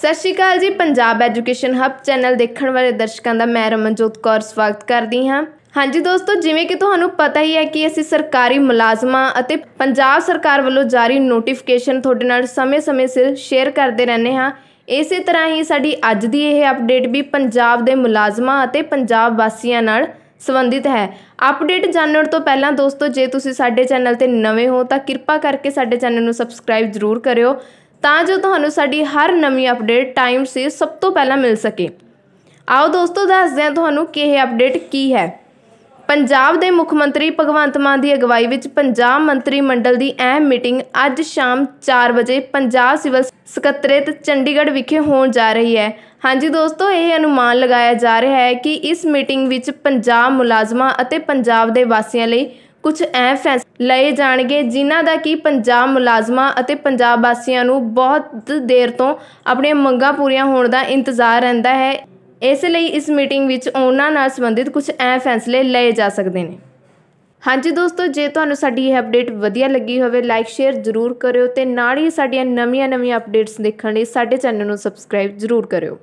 ਸਤਿ ਸ਼੍ਰੀ ਅਕਾਲ ਜੀ Punjab education hub channel ਦੇਖਣ ਵਾਲੇ ਦਰਸ਼ਕਾਂ ਦਾ ਮੈਂ ਰਮਨਜੋਤ ਕੌਰ ਸਵਾਗਤ ਕਰਦੀ ਹਾਂ ਹਾਂਜੀ ਦੋਸਤੋ ਜਿਵੇਂ ਕਿ ਤੁਹਾਨੂੰ ਪਤਾ ਹੀ ਹੈ ਕਿ ਅਸੀਂ ਸਰਕਾਰੀ ਮੁਲਾਜ਼ਮਾਂ ਅਤੇ ਪੰਜਾਬ ਸਰਕਾਰ ਵੱਲੋਂ ਜਾਰੀ ਨੋਟੀਫਿਕੇਸ਼ਨ ਤੁਹਾਡੇ ਨਾਲ ਸਮੇਂ-ਸਮੇਂ ਸਿਰ ਸ਼ੇਅਰ ਕਰਦੇ ਰਹਿੰਦੇ ਹਾਂ ਇਸੇ ਤਰ੍ਹਾਂ ਹੀ ਸਾਡੀ ਅੱਜ ਦੀ ਇਹ ਅਪਡੇਟ ਵੀ ਪੰਜਾਬ ਦੇ ਮੁਲਾਜ਼ਮਾਂ ਅਤੇ ਪੰਜਾਬ ਵਾਸੀਆਂ ਨਾਲ ਸੰਬੰਧਿਤ ਹੈ ਅਪਡੇਟ ਜਾਣਨ ਤੋਂ ਪਹਿਲਾਂ ਦੋਸਤੋ ਜੇ ਤੁਸੀਂ ਸਾਡੇ ਚੈਨਲ ਤੇ ਨਵੇਂ ਹੋ ਤਾਂ ਕਿਰਪਾ ਕਰਕੇ ਸਾਡੇ ਚੈਨਲ ਨੂੰ ਸਬਸਕ੍ਰਾਈਬ ਜ਼ਰੂਰ ਕਰਿਓ ਤਾਂ ਜੋ ਤੁਹਾਨੂੰ ਸਾਡੀ ਹਰ ਨਵੀਂ ਅਪਡੇਟ ਟਾਈਮ ਸੇ ਸਭ ਤੋਂ ਪਹਿਲਾਂ ਮਿਲ ਸਕੇ ਆਓ ਦੋਸਤੋ ਦੱਸਦੇ ਹਾਂ ਤੁਹਾਨੂੰ ਕਿ ਇਹ ਅਪਡੇਟ ਕੀ ਹੈ ਪੰਜਾਬ ਦੇ ਮੁੱਖ ਮੰਤਰੀ ਭਗਵੰਤ ਮਾਨ ਦੀ ਅਗਵਾਈ ਵਿੱਚ ਪੰਜਾਬ ਮੰਤਰੀ ਮੰਡਲ ਦੀ ਅਹਿਮ ਮੀਟਿੰਗ ਅੱਜ ਸ਼ਾਮ 4 ਵਜੇ ਪੰਜਾਬ ਸਿਵਲ ਸਕੱਤਰੇਤ ਚੰਡੀਗੜ੍ਹ ਵਿਖੇ ਹੋਣ ਜਾ ਰਹੀ ਹੈ ਹਾਂਜੀ ਦੋਸਤੋ ਇਹ ਅਨੁਮਾਨ ਲਗਾਇਆ ਜਾ ਰਿਹਾ ਹੈ ਕਿ ਇਸ ਮੀਟਿੰਗ ਵਿੱਚ ਪੰਜਾਬ ਮੁਲਾਜ਼ਮਾਂ ਅਤੇ ਪੰਜਾਬ ਦੇ ਵਾਸੀਆਂ ਲਈ ਕੁਝ ਐ ਫੈਸਲੇ ਲਏ ਜਾਣਗੇ ਜਿਨ੍ਹਾਂ ਦਾ ਕੀ ਪੰਜਾਬ ਮੁਲਾਜ਼ਮਾਂ ਅਤੇ ਪੰਜਾਬ ਵਾਸੀਆਂ ਨੂੰ ਬਹੁਤ ਦੇਰ ਤੋਂ ਆਪਣੀਆਂ ਮੰਗਾਂ ਪੂਰੀਆਂ ਹੋਣ ਦਾ ਇੰਤਜ਼ਾਰ ਰਹਿੰਦਾ ਹੈ ਇਸ ਲਈ ਇਸ ਮੀਟਿੰਗ ਵਿੱਚ ਉਹਨਾਂ ਨਾਲ ਸੰਬੰਧਿਤ ਕੁਝ ਐ ਫੈਸਲੇ ਲਏ ਜਾ ਸਕਦੇ ਨੇ ਹਾਂਜੀ ਦੋਸਤੋ ਜੇ ਤੁਹਾਨੂੰ ਸਾਡੀ ਇਹ ਅਪਡੇਟ ਵਧੀਆ ਲੱਗੀ ਹੋਵੇ ਲਾਈਕ ਸ਼ੇਅਰ ਜ਼ਰੂਰ ਕਰਿਓ ਤੇ ਨਾਲ ਹੀ ਸਾਡੀਆਂ ਨਵੀਆਂ-ਨਵੀਆਂ ਅਪਡੇਟਸ ਦੇਖਣ ਲਈ ਸਾਡੇ ਚੈਨਲ ਨੂੰ ਸਬਸਕ੍ਰਾਈਬ ਜ਼ਰੂਰ ਕਰਿਓ